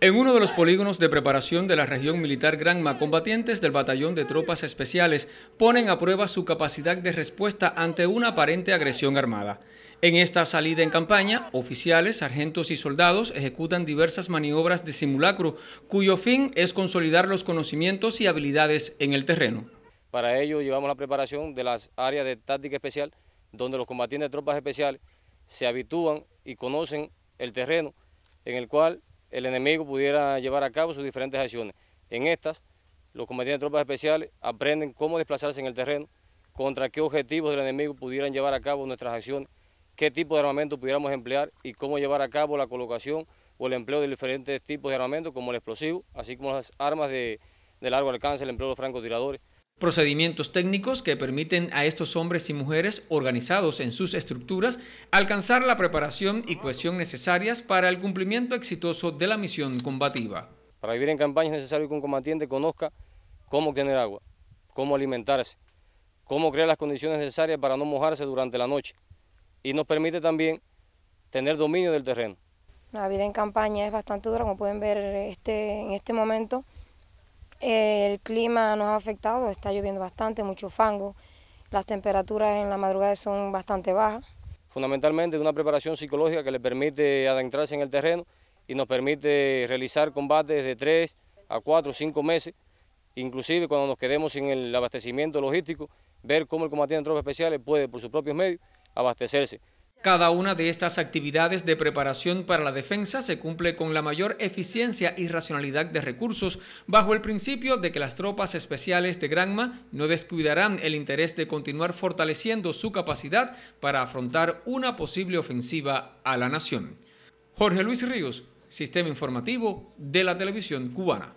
En uno de los polígonos de preparación de la región militar Granma, combatientes del batallón de tropas especiales ponen a prueba su capacidad de respuesta ante una aparente agresión armada. En esta salida en campaña, oficiales, sargentos y soldados ejecutan diversas maniobras de simulacro, cuyo fin es consolidar los conocimientos y habilidades en el terreno. Para ello llevamos la preparación de las áreas de táctica especial, donde los combatientes de tropas especiales se habitúan y conocen el terreno en el cual el enemigo pudiera llevar a cabo sus diferentes acciones. En estas, los comandantes de tropas especiales aprenden cómo desplazarse en el terreno, contra qué objetivos del enemigo pudieran llevar a cabo nuestras acciones, qué tipo de armamento pudiéramos emplear y cómo llevar a cabo la colocación o el empleo de diferentes tipos de armamento como el explosivo, así como las armas de, largo alcance, el empleo de los francotiradores procedimientos técnicos que permiten a estos hombres y mujeres organizados en sus estructuras alcanzar la preparación y cohesión necesarias para el cumplimiento exitoso de la misión combativa. Para vivir en campaña es necesario que un combatiente conozca cómo tener agua, cómo alimentarse, cómo crear las condiciones necesarias para no mojarse durante la noche y nos permite también tener dominio del terreno. La vida en campaña es bastante dura, como pueden ver este, en este momento el clima nos ha afectado, está lloviendo bastante, mucho fango, las temperaturas en la madrugada son bastante bajas. Fundamentalmente una preparación psicológica que le permite adentrarse en el terreno y nos permite realizar combates de 3 a 4 o 5 meses, inclusive cuando nos quedemos sin el abastecimiento logístico, ver cómo el combatiente de tropas especiales puede por sus propios medios abastecerse. Cada una de estas actividades de preparación para la defensa se cumple con la mayor eficiencia y racionalidad de recursos bajo el principio de que las tropas especiales de Granma no descuidarán el interés de continuar fortaleciendo su capacidad para afrontar una posible ofensiva a la nación. Jorge Luis Ríos, Sistema Informativo de la Televisión Cubana.